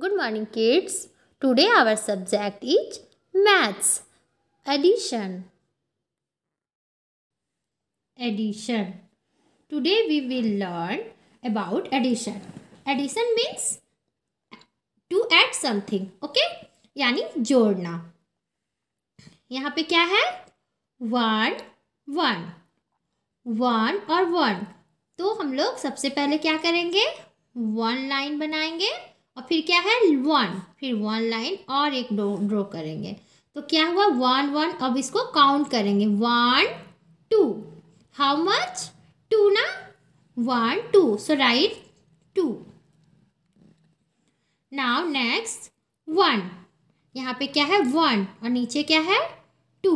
good morning kids today our subject is maths addition addition today we will learn about addition addition means to add something okay यानी जोड़ना यहाँ पे क्या है one one one और one तो हम लोग सबसे पहले क्या करेंगे वन लाइन बनाएंगे और फिर क्या है वन फिर वन लाइन और एक ड्रॉ करेंगे तो क्या हुआ वन वन अब इसको काउंट करेंगे one two how much two ना one two so right two now next one यहाँ पे क्या है वन और नीचे क्या है टू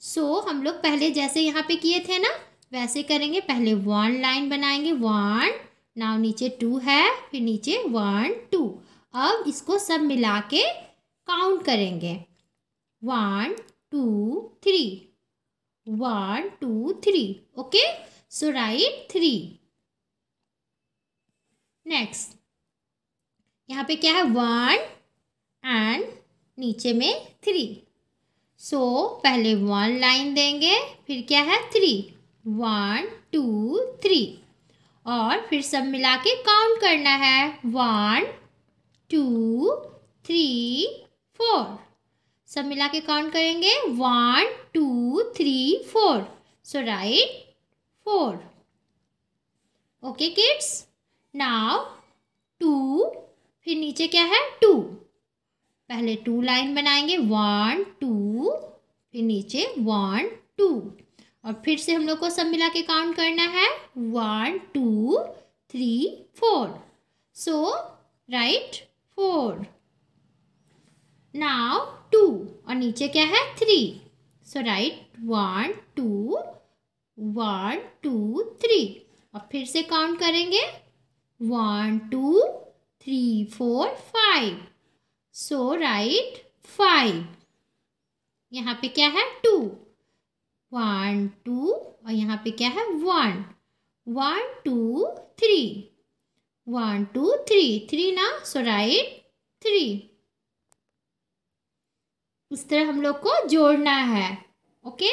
सो so, हम लोग पहले जैसे यहाँ पे किए थे ना वैसे करेंगे पहले वन लाइन बनाएंगे वन नाव नीचे टू है फिर नीचे वन टू अब इसको सब मिला के काउंट करेंगे one two three one two three okay so right three next यहाँ पे क्या है वन एंड नीचे में थ्री सो so, पहले वन लाइन देंगे फिर क्या है थ्री वन टू थ्री और फिर सब मिला के काउंट करना है वन टू थ्री फोर सब मिला के काउंट करेंगे one two three four so right four okay kids now two फिर नीचे क्या है टू पहले टू लाइन बनाएंगे वन टू फिर नीचे वन टू और फिर से हम लोग को सब मिला के काउंट करना है one two three four so right four now two और नीचे क्या है three so right one two one two three और फिर से काउंट करेंगे one two three four five so right five यहाँ पे क्या है टू वन टू और यहाँ पे क्या है one one two three one two three three ना सो राइट थ्री उस तरह हम लोग को जोड़ना है okay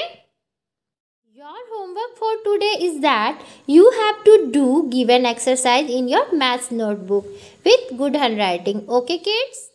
your homework for today is that you have to do given exercise in your maths notebook with good handwriting okay kids